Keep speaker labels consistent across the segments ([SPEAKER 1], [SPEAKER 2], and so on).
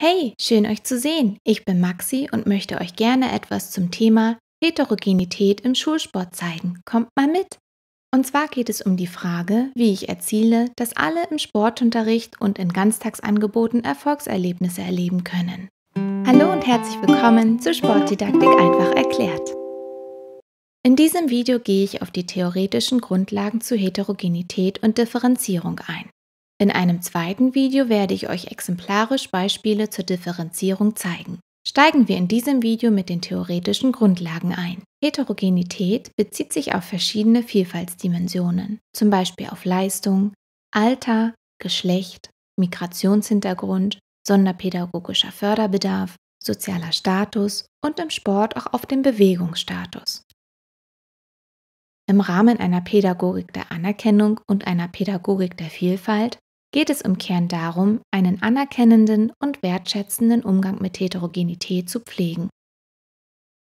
[SPEAKER 1] Hey, schön euch zu sehen. Ich bin Maxi und möchte euch gerne etwas zum Thema Heterogenität im Schulsport zeigen. Kommt mal mit. Und zwar geht es um die Frage, wie ich erziele, dass alle im Sportunterricht und in Ganztagsangeboten Erfolgserlebnisse erleben können. Hallo und herzlich willkommen zu Sportdidaktik einfach erklärt. In diesem Video gehe ich auf die theoretischen Grundlagen zu Heterogenität und Differenzierung ein. In einem zweiten Video werde ich euch exemplarisch Beispiele zur Differenzierung zeigen. Steigen wir in diesem Video mit den theoretischen Grundlagen ein. Heterogenität bezieht sich auf verschiedene Vielfaltsdimensionen, zum Beispiel auf Leistung, Alter, Geschlecht, Migrationshintergrund, sonderpädagogischer Förderbedarf, sozialer Status und im Sport auch auf den Bewegungsstatus. Im Rahmen einer Pädagogik der Anerkennung und einer Pädagogik der Vielfalt geht es im Kern darum, einen anerkennenden und wertschätzenden Umgang mit Heterogenität zu pflegen.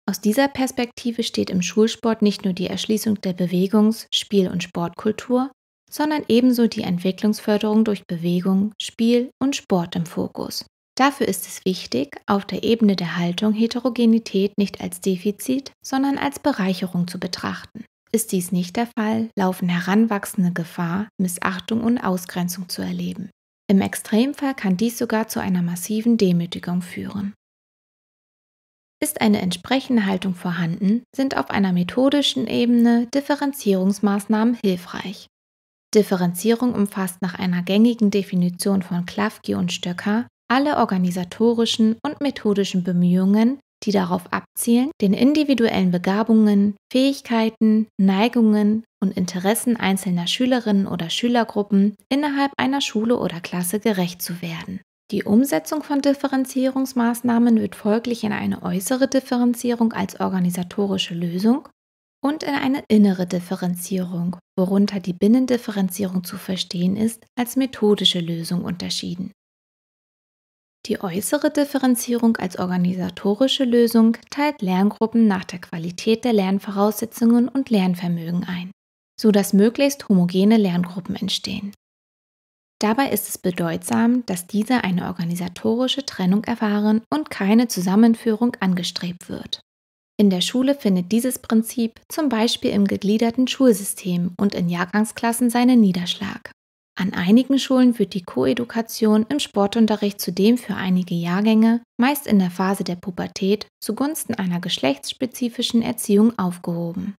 [SPEAKER 1] Aus dieser Perspektive steht im Schulsport nicht nur die Erschließung der Bewegungs-, Spiel- und Sportkultur, sondern ebenso die Entwicklungsförderung durch Bewegung, Spiel und Sport im Fokus. Dafür ist es wichtig, auf der Ebene der Haltung Heterogenität nicht als Defizit, sondern als Bereicherung zu betrachten. Ist dies nicht der Fall, laufen Heranwachsende Gefahr, Missachtung und Ausgrenzung zu erleben. Im Extremfall kann dies sogar zu einer massiven Demütigung führen. Ist eine entsprechende Haltung vorhanden, sind auf einer methodischen Ebene Differenzierungsmaßnahmen hilfreich. Differenzierung umfasst nach einer gängigen Definition von Klafki und Stöcker alle organisatorischen und methodischen Bemühungen, die darauf abzielen, den individuellen Begabungen, Fähigkeiten, Neigungen und Interessen einzelner Schülerinnen oder Schülergruppen innerhalb einer Schule oder Klasse gerecht zu werden. Die Umsetzung von Differenzierungsmaßnahmen wird folglich in eine äußere Differenzierung als organisatorische Lösung und in eine innere Differenzierung, worunter die Binnendifferenzierung zu verstehen ist, als methodische Lösung unterschieden. Die äußere Differenzierung als organisatorische Lösung teilt Lerngruppen nach der Qualität der Lernvoraussetzungen und Lernvermögen ein, sodass möglichst homogene Lerngruppen entstehen. Dabei ist es bedeutsam, dass diese eine organisatorische Trennung erfahren und keine Zusammenführung angestrebt wird. In der Schule findet dieses Prinzip zum Beispiel im gegliederten Schulsystem und in Jahrgangsklassen seinen Niederschlag. An einigen Schulen wird die Koedukation im Sportunterricht zudem für einige Jahrgänge, meist in der Phase der Pubertät, zugunsten einer geschlechtsspezifischen Erziehung aufgehoben.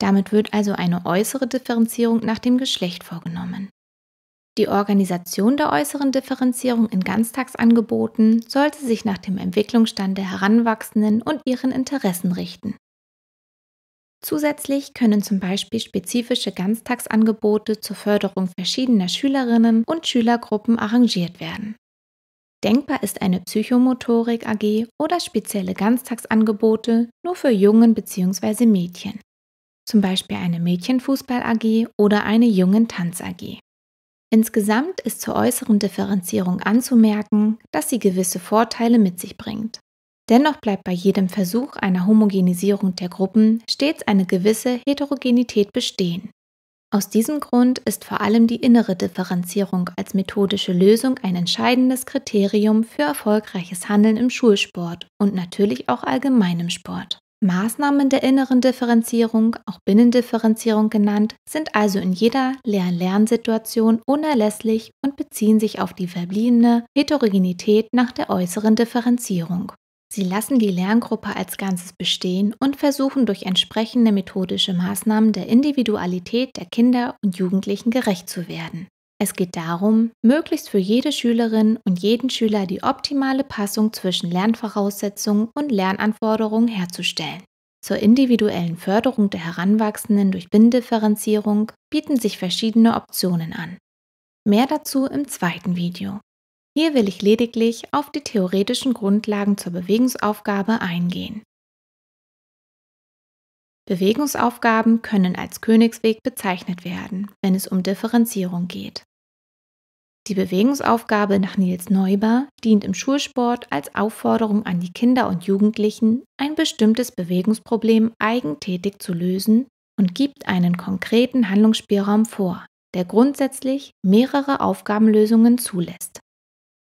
[SPEAKER 1] Damit wird also eine äußere Differenzierung nach dem Geschlecht vorgenommen. Die Organisation der äußeren Differenzierung in Ganztagsangeboten sollte sich nach dem Entwicklungsstand der Heranwachsenden und ihren Interessen richten. Zusätzlich können zum Beispiel spezifische Ganztagsangebote zur Förderung verschiedener Schülerinnen und Schülergruppen arrangiert werden. Denkbar ist eine Psychomotorik AG oder spezielle Ganztagsangebote nur für Jungen bzw. Mädchen. Zum Beispiel eine Mädchenfußball AG oder eine Jungen Tanz AG. Insgesamt ist zur äußeren Differenzierung anzumerken, dass sie gewisse Vorteile mit sich bringt. Dennoch bleibt bei jedem Versuch einer Homogenisierung der Gruppen stets eine gewisse Heterogenität bestehen. Aus diesem Grund ist vor allem die innere Differenzierung als methodische Lösung ein entscheidendes Kriterium für erfolgreiches Handeln im Schulsport und natürlich auch allgemeinem Sport. Maßnahmen der inneren Differenzierung, auch Binnendifferenzierung genannt, sind also in jeder Lehr-Lernsituation unerlässlich und beziehen sich auf die verbliebene Heterogenität nach der äußeren Differenzierung. Sie lassen die Lerngruppe als Ganzes bestehen und versuchen durch entsprechende methodische Maßnahmen der Individualität der Kinder und Jugendlichen gerecht zu werden. Es geht darum, möglichst für jede Schülerin und jeden Schüler die optimale Passung zwischen Lernvoraussetzungen und Lernanforderungen herzustellen. Zur individuellen Förderung der Heranwachsenden durch Bindifferenzierung bieten sich verschiedene Optionen an. Mehr dazu im zweiten Video. Hier will ich lediglich auf die theoretischen Grundlagen zur Bewegungsaufgabe eingehen. Bewegungsaufgaben können als Königsweg bezeichnet werden, wenn es um Differenzierung geht. Die Bewegungsaufgabe nach Nils Neuber dient im Schulsport als Aufforderung an die Kinder und Jugendlichen, ein bestimmtes Bewegungsproblem eigentätig zu lösen und gibt einen konkreten Handlungsspielraum vor, der grundsätzlich mehrere Aufgabenlösungen zulässt.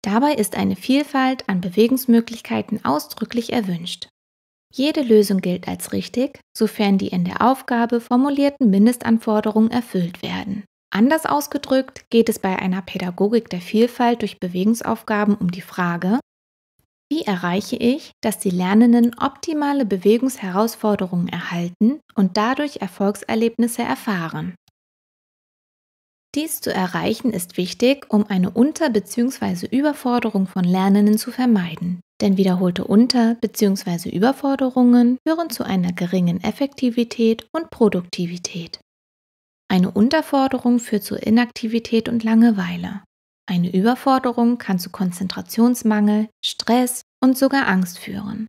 [SPEAKER 1] Dabei ist eine Vielfalt an Bewegungsmöglichkeiten ausdrücklich erwünscht. Jede Lösung gilt als richtig, sofern die in der Aufgabe formulierten Mindestanforderungen erfüllt werden. Anders ausgedrückt geht es bei einer Pädagogik der Vielfalt durch Bewegungsaufgaben um die Frage, wie erreiche ich, dass die Lernenden optimale Bewegungsherausforderungen erhalten und dadurch Erfolgserlebnisse erfahren? Dies zu erreichen ist wichtig, um eine Unter- bzw. Überforderung von Lernenden zu vermeiden. Denn wiederholte Unter- bzw. Überforderungen führen zu einer geringen Effektivität und Produktivität. Eine Unterforderung führt zu Inaktivität und Langeweile. Eine Überforderung kann zu Konzentrationsmangel, Stress und sogar Angst führen.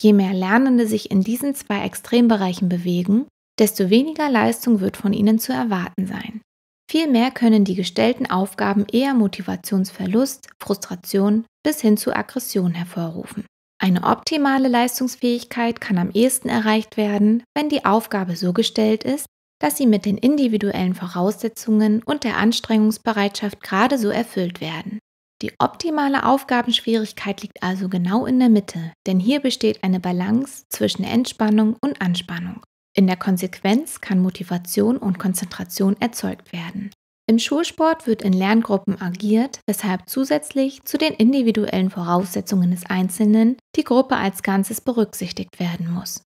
[SPEAKER 1] Je mehr Lernende sich in diesen zwei Extrembereichen bewegen, desto weniger Leistung wird von ihnen zu erwarten sein. Vielmehr können die gestellten Aufgaben eher Motivationsverlust, Frustration bis hin zu Aggression hervorrufen. Eine optimale Leistungsfähigkeit kann am ehesten erreicht werden, wenn die Aufgabe so gestellt ist, dass sie mit den individuellen Voraussetzungen und der Anstrengungsbereitschaft gerade so erfüllt werden. Die optimale Aufgabenschwierigkeit liegt also genau in der Mitte, denn hier besteht eine Balance zwischen Entspannung und Anspannung. In der Konsequenz kann Motivation und Konzentration erzeugt werden. Im Schulsport wird in Lerngruppen agiert, weshalb zusätzlich zu den individuellen Voraussetzungen des Einzelnen die Gruppe als Ganzes berücksichtigt werden muss.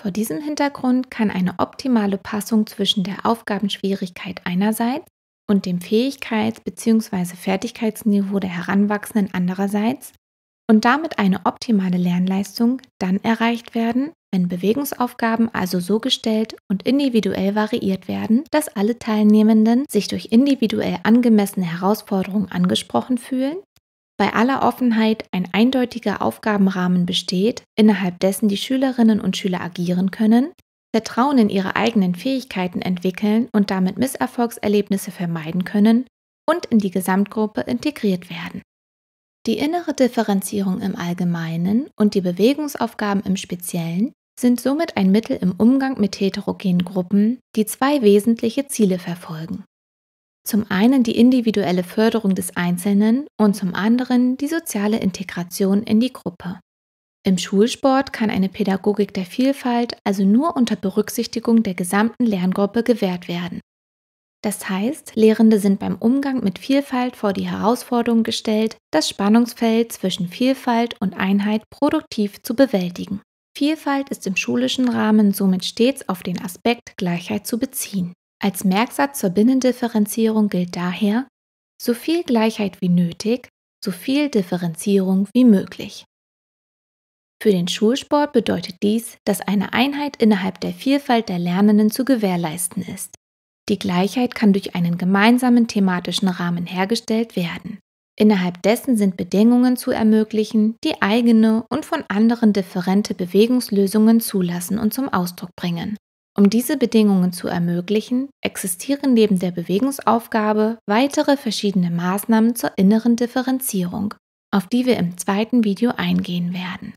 [SPEAKER 1] Vor diesem Hintergrund kann eine optimale Passung zwischen der Aufgabenschwierigkeit einerseits und dem Fähigkeits- bzw. Fertigkeitsniveau der Heranwachsenden andererseits und damit eine optimale Lernleistung dann erreicht werden, wenn Bewegungsaufgaben also so gestellt und individuell variiert werden, dass alle Teilnehmenden sich durch individuell angemessene Herausforderungen angesprochen fühlen, bei aller Offenheit ein eindeutiger Aufgabenrahmen besteht, innerhalb dessen die Schülerinnen und Schüler agieren können, Vertrauen in ihre eigenen Fähigkeiten entwickeln und damit Misserfolgserlebnisse vermeiden können und in die Gesamtgruppe integriert werden. Die innere Differenzierung im Allgemeinen und die Bewegungsaufgaben im Speziellen sind somit ein Mittel im Umgang mit heterogenen Gruppen, die zwei wesentliche Ziele verfolgen. Zum einen die individuelle Förderung des Einzelnen und zum anderen die soziale Integration in die Gruppe. Im Schulsport kann eine Pädagogik der Vielfalt also nur unter Berücksichtigung der gesamten Lerngruppe gewährt werden. Das heißt, Lehrende sind beim Umgang mit Vielfalt vor die Herausforderung gestellt, das Spannungsfeld zwischen Vielfalt und Einheit produktiv zu bewältigen. Vielfalt ist im schulischen Rahmen somit stets auf den Aspekt Gleichheit zu beziehen. Als Merksatz zur Binnendifferenzierung gilt daher, so viel Gleichheit wie nötig, so viel Differenzierung wie möglich. Für den Schulsport bedeutet dies, dass eine Einheit innerhalb der Vielfalt der Lernenden zu gewährleisten ist. Die Gleichheit kann durch einen gemeinsamen thematischen Rahmen hergestellt werden. Innerhalb dessen sind Bedingungen zu ermöglichen, die eigene und von anderen differente Bewegungslösungen zulassen und zum Ausdruck bringen. Um diese Bedingungen zu ermöglichen, existieren neben der Bewegungsaufgabe weitere verschiedene Maßnahmen zur inneren Differenzierung, auf die wir im zweiten Video eingehen werden.